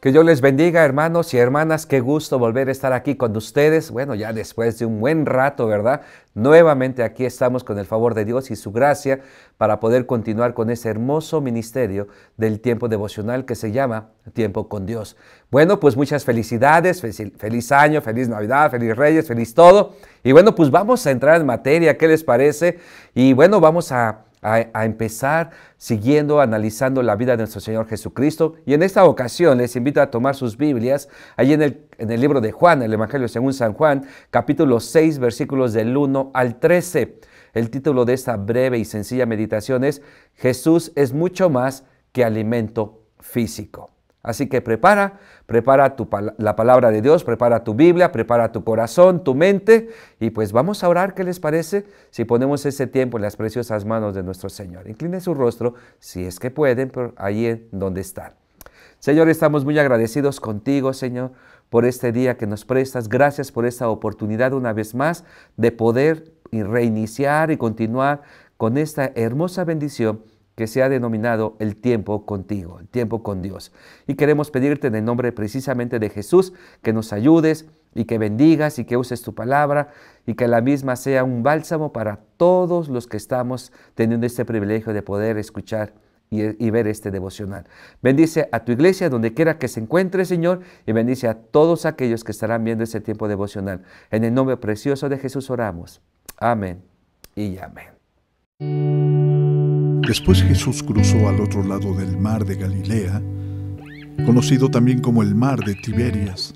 Que Dios les bendiga, hermanos y hermanas. Qué gusto volver a estar aquí con ustedes. Bueno, ya después de un buen rato, ¿verdad? Nuevamente aquí estamos con el favor de Dios y su gracia para poder continuar con ese hermoso ministerio del tiempo devocional que se llama Tiempo con Dios. Bueno, pues muchas felicidades, feliz año, feliz Navidad, feliz Reyes, feliz todo. Y bueno, pues vamos a entrar en materia, ¿qué les parece? Y bueno, vamos a a, empezar siguiendo, analizando la vida de nuestro Señor Jesucristo. Y en esta ocasión les invito a tomar sus Biblias allí en el, en el libro de Juan, el Evangelio según San Juan, capítulo 6, versículos del 1 al 13. El título de esta breve y sencilla meditación es Jesús es mucho más que alimento físico. Así que prepara, prepara la palabra de Dios, prepara tu Biblia, prepara tu corazón, tu mente y pues vamos a orar, ¿qué les parece? Si ponemos ese tiempo en las preciosas manos de nuestro Señor. Incline su rostro, si es que pueden, por ahí en donde están. Señor, estamos muy agradecidos contigo, Señor, por este día que nos prestas. Gracias por esta oportunidad una vez más de poder reiniciar y continuar con esta hermosa bendición que se ha denominado el tiempo contigo, el tiempo con Dios. Y queremos pedirte en el nombre precisamente de Jesús que nos ayudes y que bendigas y que uses tu palabra y que la misma sea un bálsamo para todos los que estamos teniendo este privilegio de poder escuchar y, y, ver este devocional. Bendice a tu iglesia donde quiera que se encuentre, Señor, y bendice a todos aquellos que estarán viendo este tiempo devocional. En el nombre precioso de Jesús oramos. Amén y amén. Después Jesús cruzó al otro lado del mar de Galilea, conocido también como el mar de Tiberias.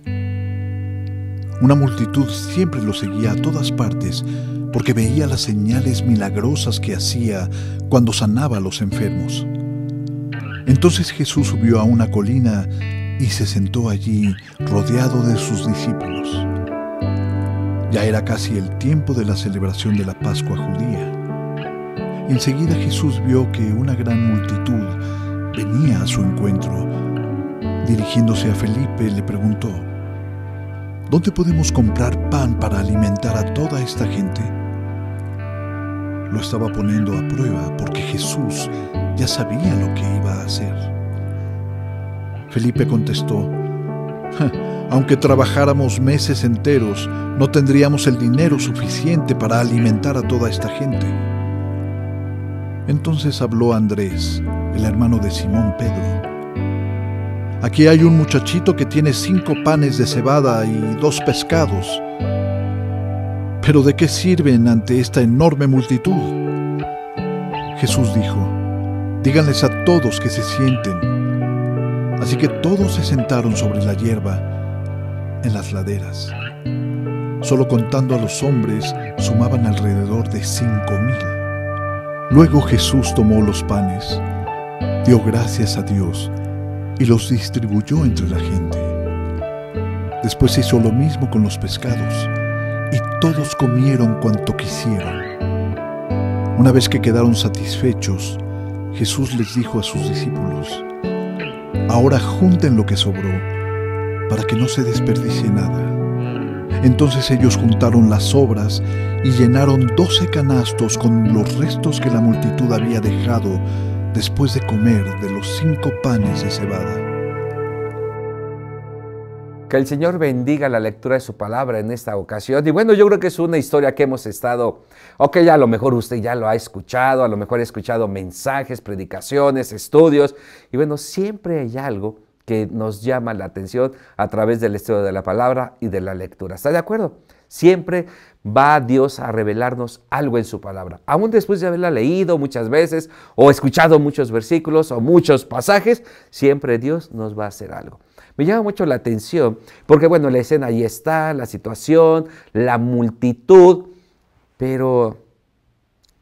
Una multitud siempre lo seguía a todas partes porque veía las señales milagrosas que hacía cuando sanaba a los enfermos. Entonces Jesús subió a una colina y se sentó allí rodeado de sus discípulos. Ya era casi el tiempo de la celebración de la Pascua judía. Enseguida Jesús vio que una gran multitud venía a su encuentro. Dirigiéndose a Felipe le preguntó, ¿Dónde podemos comprar pan para alimentar a toda esta gente? Lo estaba poniendo a prueba porque Jesús ya sabía lo que iba a hacer. Felipe contestó, aunque trabajáramos meses enteros, no tendríamos el dinero suficiente para alimentar a toda esta gente. Entonces habló Andrés, el hermano de Simón Pedro. Aquí hay un muchachito que tiene cinco panes de cebada y dos pescados. Pero ¿de qué sirven ante esta enorme multitud? Jesús dijo, díganles a todos que se sienten. Así que todos se sentaron sobre la hierba, en las laderas. Solo contando a los hombres, sumaban alrededor de cinco mil. Luego Jesús tomó los panes, dio gracias a Dios y los distribuyó entre la gente. Después hizo lo mismo con los pescados y todos comieron cuanto quisieron. Una vez que quedaron satisfechos, Jesús les dijo a sus discípulos, Ahora junten lo que sobró para que no se desperdicie nada entonces ellos juntaron las obras y llenaron doce canastos con los restos que la multitud había dejado después de comer de los cinco panes de cebada. Que el Señor bendiga la lectura de su palabra en esta ocasión. Y bueno, yo creo que es una historia que hemos estado, ok, ya a lo mejor usted ya lo ha escuchado, a lo mejor ha escuchado mensajes, predicaciones, estudios. Y bueno, siempre hay algo que nos llama la atención a través del estudio de la palabra y de la lectura. ¿Está de acuerdo? Siempre va Dios a revelarnos algo en su palabra. Aún después de haberla leído muchas veces o escuchado muchos versículos o muchos pasajes, siempre Dios nos va a hacer algo. Me llama mucho la atención porque, bueno, la escena ahí está, la situación, la multitud, pero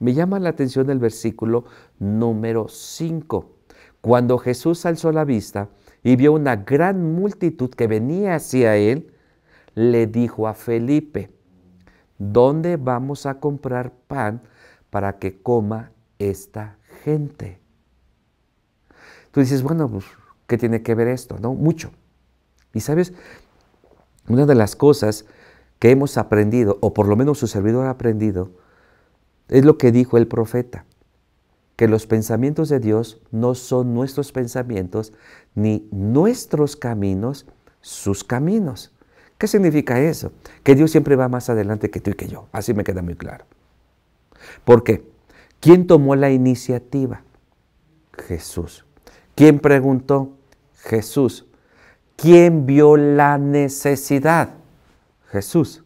me llama la atención el versículo número 5. Cuando Jesús alzó la vista y vio una gran multitud que venía hacia él, le dijo a Felipe, ¿dónde vamos a comprar pan para que coma esta gente? Tú dices, bueno, pues, ¿qué tiene que ver esto? No, mucho. Y sabes, una de las cosas que hemos aprendido, o por lo menos su servidor ha aprendido, es lo que dijo el profeta que los pensamientos de Dios no son nuestros pensamientos ni nuestros caminos, sus caminos. ¿Qué significa eso? Que Dios siempre va más adelante que tú y que yo. Así me queda muy claro. ¿Por qué? ¿Quién tomó la iniciativa? Jesús. ¿Quién preguntó? Jesús. ¿Quién vio la necesidad? Jesús.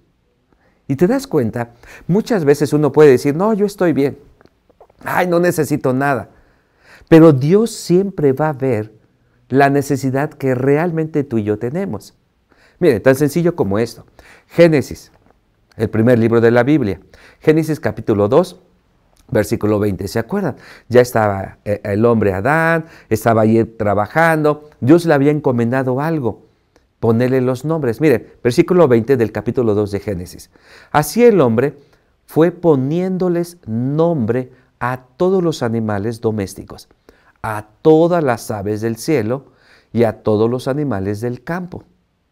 Y te das cuenta, muchas veces uno puede decir, no, yo estoy bien ay, no necesito nada. Pero Dios siempre va a ver la necesidad que realmente tú y yo tenemos. mire tan sencillo como esto. Génesis, el primer libro de la Biblia. Génesis capítulo 2, versículo 20. ¿Se acuerdan? Ya estaba eh, el hombre Adán, estaba ahí trabajando. Dios le había encomendado algo, ponerle los nombres. Miren, versículo 20 del capítulo 2 de Génesis. Así el hombre fue poniéndoles nombre a todos los animales domésticos, a todas las aves del cielo y a todos los animales del campo.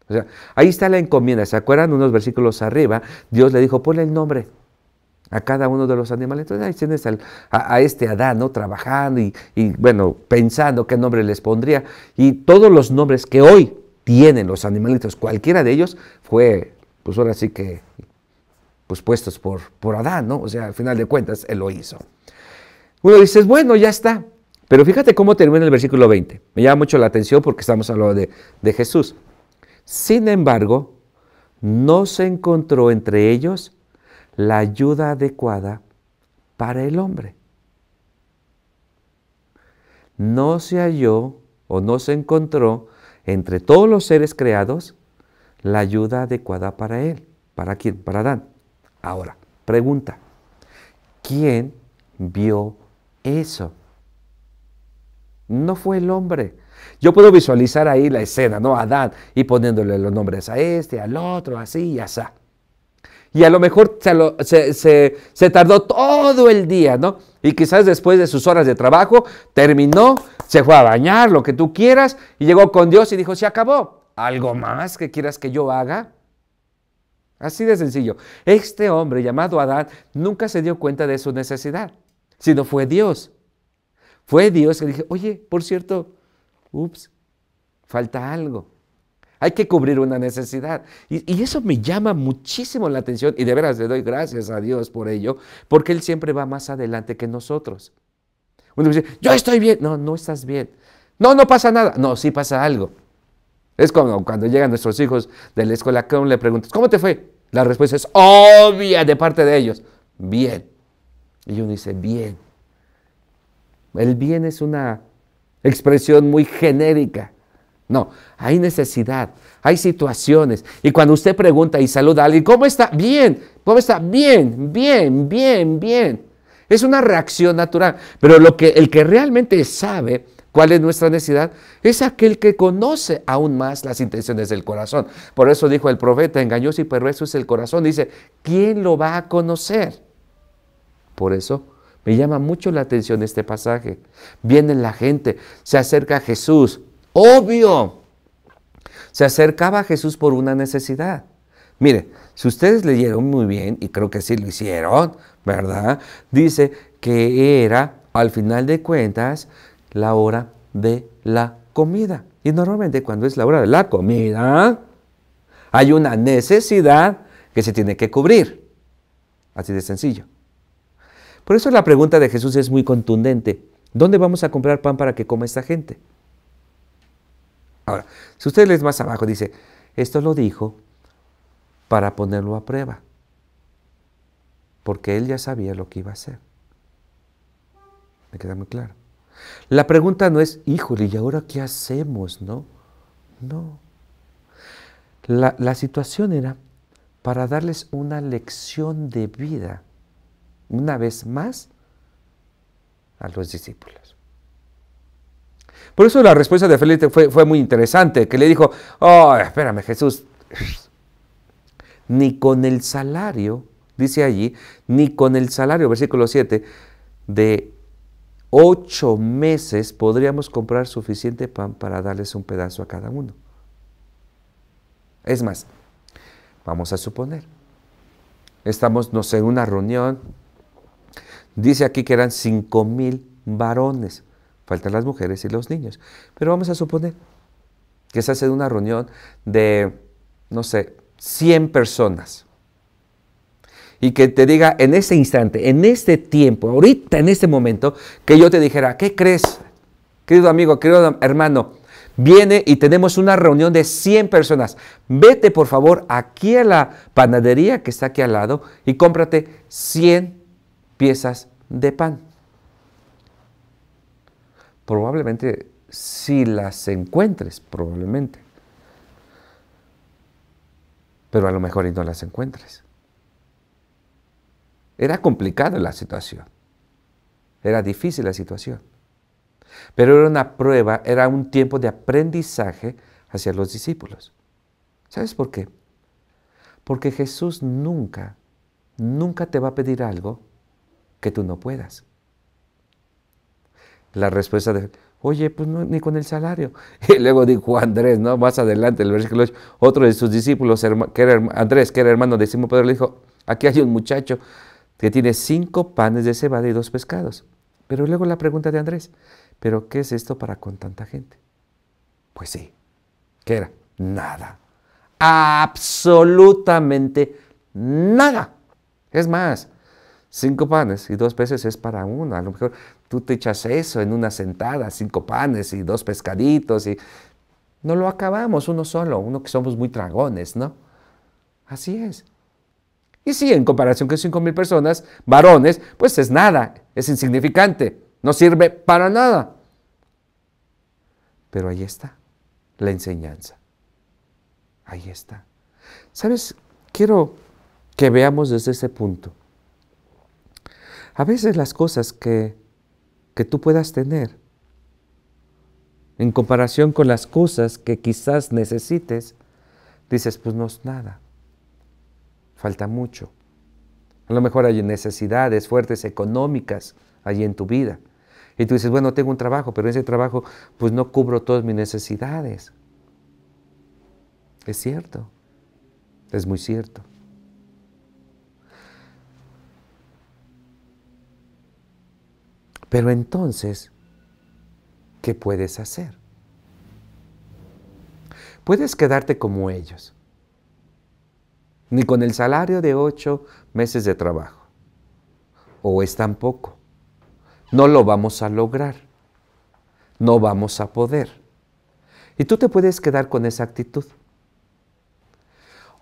O sea, ahí está la encomienda. ¿Se acuerdan unos versículos arriba? Dios le dijo, ponle el nombre a cada uno de los animales. ahí tienes a, este Adán, ¿no? Trabajando y, bueno, pensando qué nombre les pondría. Y todos los nombres que hoy tienen los animalitos, cualquiera de ellos, fue, pues ahora sí que, pues puestos por, por Adán, ¿no? O sea, al final de cuentas, él lo hizo. Uno dice, bueno, ya está. Pero fíjate cómo termina el versículo 20. Me llama mucho la atención porque estamos hablando de, Jesús. Sin embargo, no se encontró entre ellos la ayuda adecuada para el hombre. No se halló o no se encontró entre todos los seres creados la ayuda adecuada para él. ¿Para quién? Para Adán. Ahora, pregunta, ¿quién vio eso. No fue el hombre. Yo puedo visualizar ahí la escena, ¿no? Adán, y poniéndole los nombres a este, al otro, así y asá. Y a lo mejor se, se, tardó todo el día, ¿no? Y quizás después de sus horas de trabajo terminó, se fue a bañar, lo que tú quieras, y llegó con Dios y dijo, se acabó. ¿Algo más que quieras que yo haga? Así de sencillo. Este hombre llamado Adán nunca se dio cuenta de su necesidad sino fue Dios. Fue Dios que dije, oye, por cierto, ups, falta algo. Hay que cubrir una necesidad. Y, eso me llama muchísimo la atención y de veras le doy gracias a Dios por ello, porque Él siempre va más adelante que nosotros. Uno dice, yo estoy bien. No, no estás bien. No, no pasa nada. No, sí pasa algo. Es como cuando llegan nuestros hijos de la escuela, ¿cómo le preguntas, ¿cómo te fue? La respuesta es obvia de parte de ellos. Bien. Y uno dice, bien. El bien es una expresión muy genérica. No, hay necesidad, hay situaciones. Y cuando usted pregunta y saluda a alguien, ¿cómo está? Bien, ¿cómo está? Bien, bien, bien, bien. Es una reacción natural. Pero lo que, el que realmente sabe cuál es nuestra necesidad es aquel que conoce aún más las intenciones del corazón. Por eso dijo el profeta, engañoso y perverso es el corazón. Dice, ¿quién lo va a conocer? Por eso me llama mucho la atención este pasaje. Viene la gente, se acerca a Jesús. Obvio, se acercaba a Jesús por una necesidad. Mire, si ustedes leyeron muy bien, y creo que sí lo hicieron, ¿verdad? Dice que era, al final de cuentas, la hora de la comida. Y normalmente cuando es la hora de la comida, hay una necesidad que se tiene que cubrir. Así de sencillo. Por eso la pregunta de Jesús es muy contundente. ¿Dónde vamos a comprar pan para que coma esta gente? Ahora, si usted lee más abajo, dice, esto lo dijo para ponerlo a prueba, porque él ya sabía lo que iba a hacer. Me queda muy claro. La pregunta no es, híjole, ¿y ahora qué hacemos? No, no. La, la situación era para darles una lección de vida una vez más a los discípulos. Por eso la respuesta de Felipe fue, muy interesante, que le dijo, oh, espérame Jesús, ni con el salario, dice allí, ni con el salario, versículo 7, de ocho meses podríamos comprar suficiente pan para darles un pedazo a cada uno. Es más, vamos a suponer, estamos, no sé, en una reunión, Dice aquí que eran mil varones. Faltan las mujeres y los niños. Pero vamos a suponer que se hace una reunión de, no sé, 100 personas. Y que te diga en ese instante, en este tiempo, ahorita, en este momento, que yo te dijera, ¿qué crees? Querido amigo, querido hermano, viene y tenemos una reunión de 100 personas. Vete por favor aquí a la panadería que está aquí al lado y cómprate 100 piezas de pan. Probablemente si las encuentres, probablemente. Pero a lo mejor y no las encuentres. Era complicada la situación. Era difícil la situación. Pero era una prueba, era un tiempo de aprendizaje hacia los discípulos. ¿Sabes por qué? Porque Jesús nunca, nunca te va a pedir algo que tú no puedas. La respuesta de, oye, pues ni con el salario. Y luego dijo Andrés, ¿no? Más adelante, el versículo otro de sus discípulos, Andrés, que era hermano de Simón Pedro, le dijo, aquí hay un muchacho que tiene cinco panes de cebada y dos pescados. Pero luego la pregunta de Andrés, ¿pero qué es esto para con tanta gente? Pues sí, ¿qué era? Nada. Absolutamente nada. Es más, cinco panes y dos peces es para uno. A lo mejor tú te echas eso en una sentada, cinco panes y dos pescaditos y no lo acabamos uno solo, uno que somos muy dragones, ¿no? Así es. Y sí, en comparación con cinco mil personas, varones, pues es nada, es insignificante, no sirve para nada. Pero ahí está la enseñanza. Ahí está. ¿Sabes? Quiero que veamos desde ese punto a veces las cosas que, que tú puedas tener, en comparación con las cosas que quizás necesites, dices, pues no es nada, falta mucho. A lo mejor hay necesidades fuertes económicas allí en tu vida. Y tú dices, bueno, tengo un trabajo, pero ese trabajo pues no cubro todas mis necesidades. Es cierto, es muy cierto. Pero entonces, ¿qué puedes hacer? Puedes quedarte como ellos, ni con el salario de ocho meses de trabajo, o es tan poco. No lo vamos a lograr, no vamos a poder. Y tú te puedes quedar con esa actitud.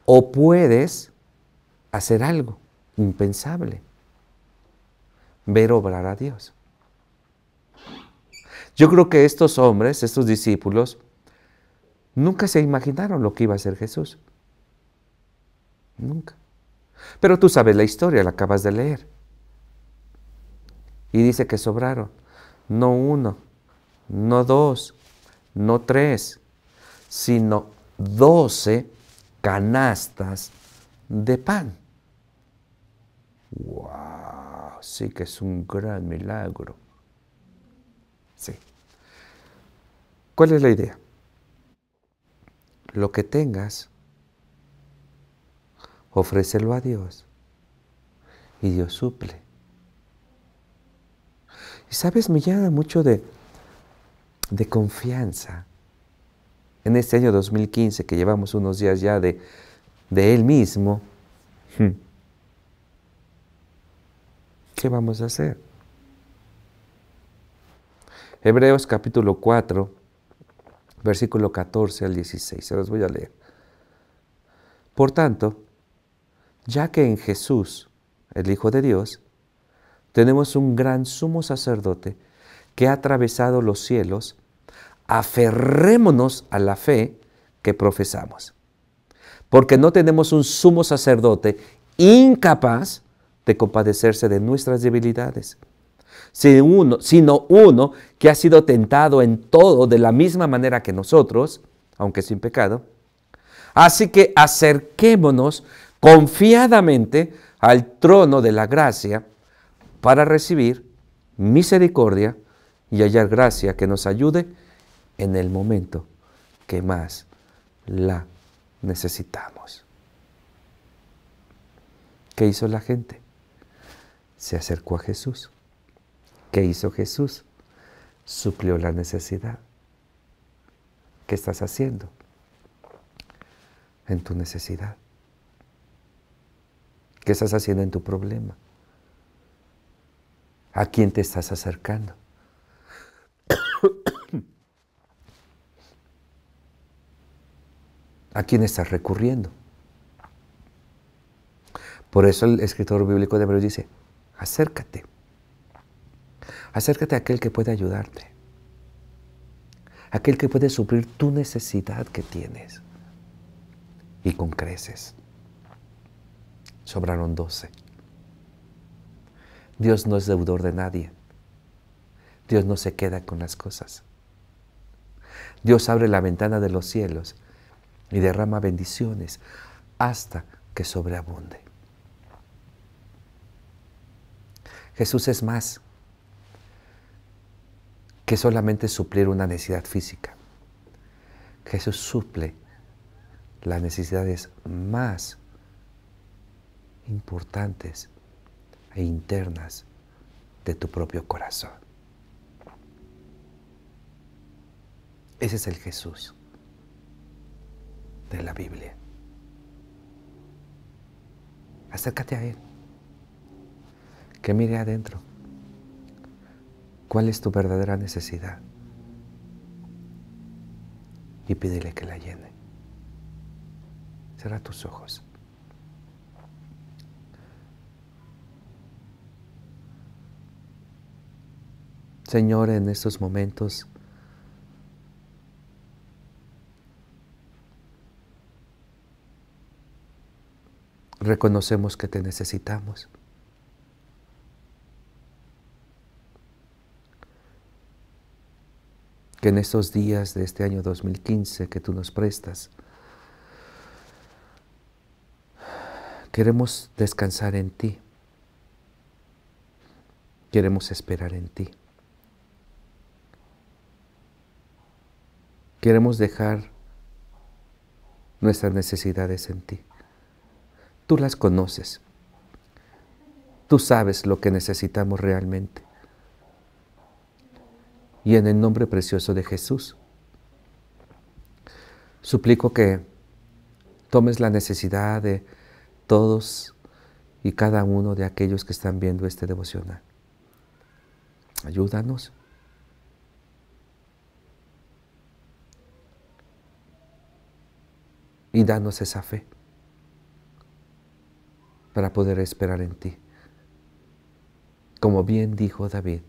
O puedes hacer algo impensable, ver obrar a Dios. Yo creo que estos hombres, estos discípulos, nunca se imaginaron lo que iba a ser Jesús. Nunca. Pero tú sabes la historia, la acabas de leer. Y dice que sobraron. No uno, no dos, no tres, sino doce canastas de pan. ¡Wow! Sí que es un gran milagro. Sí. ¿Cuál es la idea? Lo que tengas, ofrécelo a Dios y Dios suple. Y sabes, me llena mucho de, de confianza en este año 2015 que llevamos unos días ya de, de Él mismo. Hmm. ¿Qué vamos a hacer? Hebreos capítulo 4, versículo 14 al 16. Se los voy a leer. Por tanto, ya que en Jesús, el Hijo de Dios, tenemos un gran sumo sacerdote que ha atravesado los cielos, aferrémonos a la fe que profesamos. Porque no tenemos un sumo sacerdote incapaz de compadecerse de nuestras debilidades sino uno que ha sido tentado en todo de la misma manera que nosotros, aunque sin pecado. Así que acerquémonos confiadamente al trono de la gracia para recibir misericordia y hallar gracia que nos ayude en el momento que más la necesitamos. ¿Qué hizo la gente? Se acercó a Jesús. ¿Qué hizo Jesús? Suplió la necesidad. ¿Qué estás haciendo? En tu necesidad. ¿Qué estás haciendo en tu problema? ¿A quién te estás acercando? ¿A quién estás recurriendo? Por eso el escritor bíblico de Hebreos dice, acércate. Acércate a aquel que puede ayudarte, aquel que puede suplir tu necesidad que tienes. Y con creces. Sobraron doce. Dios no es deudor de nadie. Dios no se queda con las cosas. Dios abre la ventana de los cielos y derrama bendiciones hasta que sobreabunde. Jesús es más que solamente suplir una necesidad física. Jesús suple las necesidades más importantes e internas de tu propio corazón. Ese es el Jesús de la Biblia. Acércate a Él. Que mire adentro cuál es tu verdadera necesidad y pídele que la llene. Cierra tus ojos. Señor, en estos momentos reconocemos que te necesitamos. que en estos días de este año 2015 que tú nos prestas, queremos descansar en ti, queremos esperar en ti, queremos dejar nuestras necesidades en ti. Tú las conoces, tú sabes lo que necesitamos realmente y en el nombre precioso de Jesús. Suplico que tomes la necesidad de todos y cada uno de aquellos que están viendo este devocional. Ayúdanos. Y danos esa fe para poder esperar en ti. Como bien dijo David,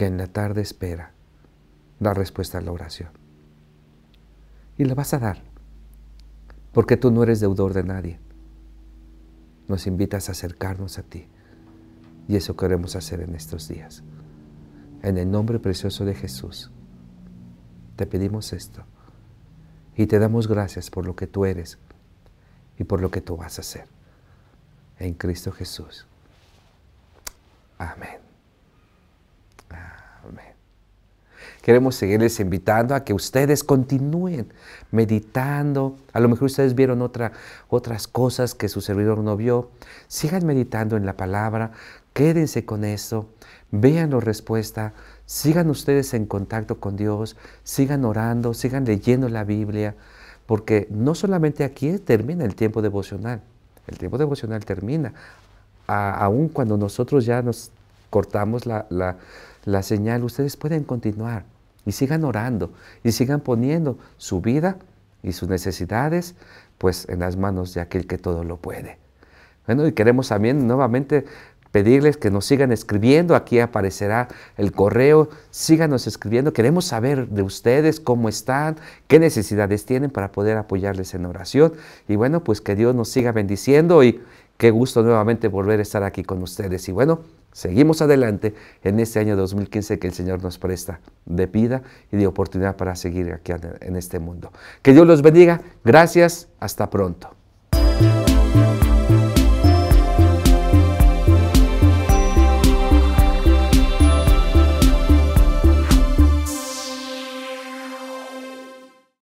que en la tarde espera la respuesta a la oración. Y la vas a dar, porque tú no eres deudor de nadie. Nos invitas a acercarnos a ti. Y eso queremos hacer en estos días. En el nombre precioso de Jesús, te pedimos esto. Y te damos gracias por lo que tú eres y por lo que tú vas a hacer. En Cristo Jesús. Amén. Amén. Queremos seguirles invitando a que ustedes continúen meditando. A lo mejor ustedes vieron otras cosas que su servidor no vio. Sigan meditando en la palabra. Quédense con eso, Vean la respuesta. Sigan ustedes en contacto con Dios. Sigan orando. Sigan leyendo la Biblia. Porque no solamente aquí termina el tiempo devocional. El tiempo devocional termina. aún cuando nosotros ya nos cortamos la la señal, ustedes pueden continuar y sigan orando y sigan poniendo su vida y sus necesidades pues en las manos de aquel que todo lo puede. Bueno, y queremos también nuevamente pedirles que nos sigan escribiendo, aquí aparecerá el correo, síganos escribiendo, queremos saber de ustedes cómo están, qué necesidades tienen para poder apoyarles en oración y bueno, pues que Dios nos siga bendiciendo y qué gusto nuevamente volver a estar aquí con ustedes y bueno, Seguimos adelante en este año 2015 que el Señor nos presta de vida y de oportunidad para seguir aquí en este mundo. Que Dios los bendiga. Gracias. Hasta pronto.